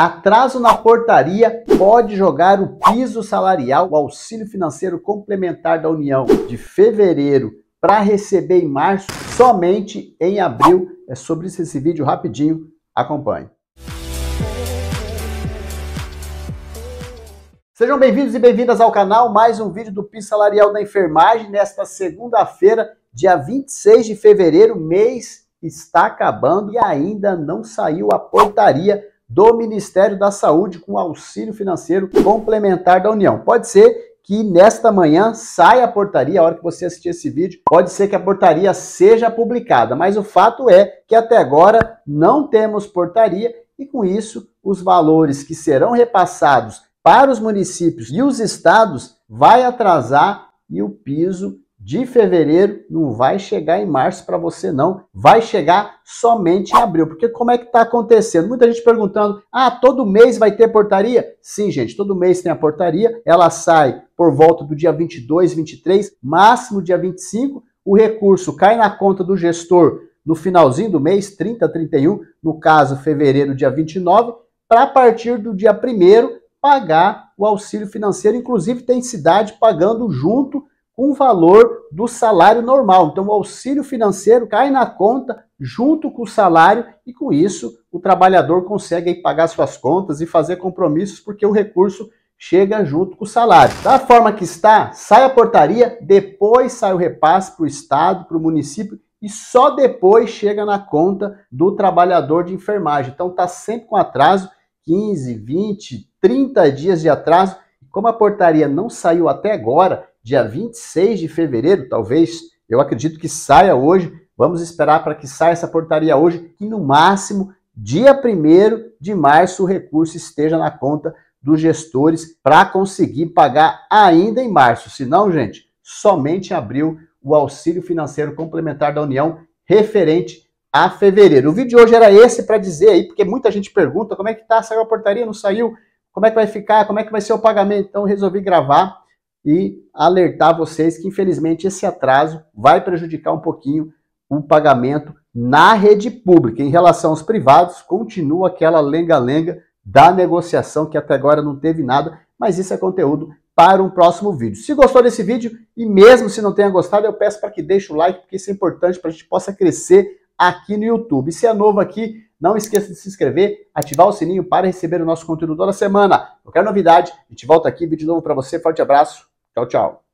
Atraso na portaria pode jogar o piso salarial, o auxílio financeiro complementar da União, de fevereiro para receber em março, somente em abril. É sobre isso esse vídeo rapidinho, acompanhe. Sejam bem-vindos e bem-vindas ao canal, mais um vídeo do piso salarial da enfermagem, nesta segunda-feira, dia 26 de fevereiro, mês está acabando e ainda não saiu a portaria do Ministério da Saúde com auxílio financeiro complementar da União. Pode ser que nesta manhã saia a portaria, a hora que você assistir esse vídeo, pode ser que a portaria seja publicada, mas o fato é que até agora não temos portaria e com isso os valores que serão repassados para os municípios e os estados vai atrasar e o piso de fevereiro não vai chegar em março para você não, vai chegar somente em abril. Porque como é que está acontecendo? Muita gente perguntando: "Ah, todo mês vai ter portaria?" Sim, gente, todo mês tem a portaria, ela sai por volta do dia 22, 23, máximo dia 25, o recurso cai na conta do gestor no finalzinho do mês, 30, 31, no caso fevereiro, dia 29, para partir do dia 1 pagar o auxílio financeiro, inclusive tem cidade pagando junto com o valor do salário normal. Então, o auxílio financeiro cai na conta junto com o salário e, com isso, o trabalhador consegue pagar suas contas e fazer compromissos porque o recurso chega junto com o salário. Da forma que está, sai a portaria, depois sai o repasse para o Estado, para o município e só depois chega na conta do trabalhador de enfermagem. Então está sempre com atraso, 15, 20, 30 dias de atraso. Como a portaria não saiu até agora, dia 26 de fevereiro, talvez, eu acredito que saia hoje. Vamos esperar para que saia essa portaria hoje e, no máximo, dia 1 de março, o recurso esteja na conta dos gestores para conseguir pagar ainda em março. Se não, gente, somente abriu o auxílio financeiro complementar da União referente a fevereiro. O vídeo de hoje era esse para dizer aí, porque muita gente pergunta como é que tá, saiu a portaria, não saiu, como é que vai ficar, como é que vai ser o pagamento. Então resolvi gravar e alertar vocês que, infelizmente, esse atraso vai prejudicar um pouquinho o pagamento na rede pública. Em relação aos privados, continua aquela lenga-lenga da negociação, que até agora não teve nada, mas isso é conteúdo para um próximo vídeo. Se gostou desse vídeo, e mesmo se não tenha gostado, eu peço para que deixe o like, porque isso é importante para a gente possa crescer aqui no YouTube. E se é novo aqui, não esqueça de se inscrever, ativar o sininho para receber o nosso conteúdo toda semana. Qualquer novidade, a gente volta aqui, vídeo novo para você. Forte abraço. Tchau, tchau.